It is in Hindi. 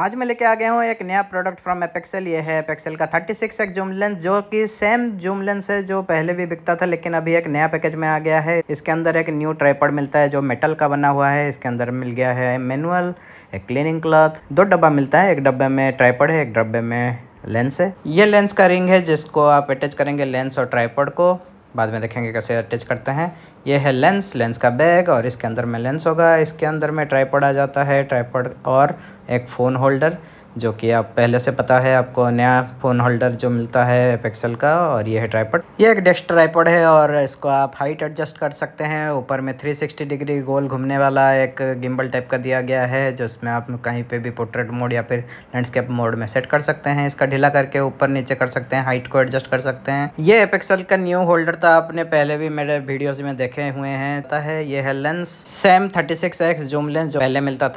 आज मैं लेके आ गया हूँ एक नया प्रोडक्ट फ्रॉम एपेक्सल ये है एपेक्सल का 36 सिक्स एक जूम लेंस जो कि सेम जूम लेंस है जो पहले भी बिकता था लेकिन अभी एक नया पैकेज में आ गया है इसके अंदर एक न्यू ट्राईपॉड मिलता है जो मेटल का बना हुआ है इसके अंदर मिल गया है मैनुअल एक क्लीनिंग क्लॉथ दो डब्बा मिलता है एक डब्बे में ट्राईपॉड है एक डब्बे में लेंस है ये लेंस का रिंग है जिसको आप अटैच करेंगे लेंस और ट्राईपॉड को बाद में देखेंगे कैसे अटैच करते हैं ये है लेंस लेंस का बैग और इसके अंदर में लेंस होगा इसके अंदर में ट्राईपोड आ जाता है ट्राईपोड और एक फ़ोन होल्डर जो कि आप पहले से पता है आपको नया फ़ोन होल्डर जो मिलता है पिक्सल का और ये है ट्राईपोड ये एक डेस्क ट्राईपोड है और इसको आप हाइट एडजस्ट कर सकते हैं ऊपर में 360 डिग्री गोल घूमने वाला एक गिम्बल टाइप का दिया गया है जिसमें आप कहीं पे भी पोर्ट्रेट मोड या फिर लैंडस्केप मोड में सेट कर सकते हैं इसका ढीला करके ऊपर नीचे कर सकते हैं हाइट को एडजस्ट कर सकते हैं ये पिक्सल का न्यू होल्डर था आपने पहले भी मेरे वीडियोज में देखे हुए हैं यह ये है lens same thirty six x zoom lens जो पहले मिलता था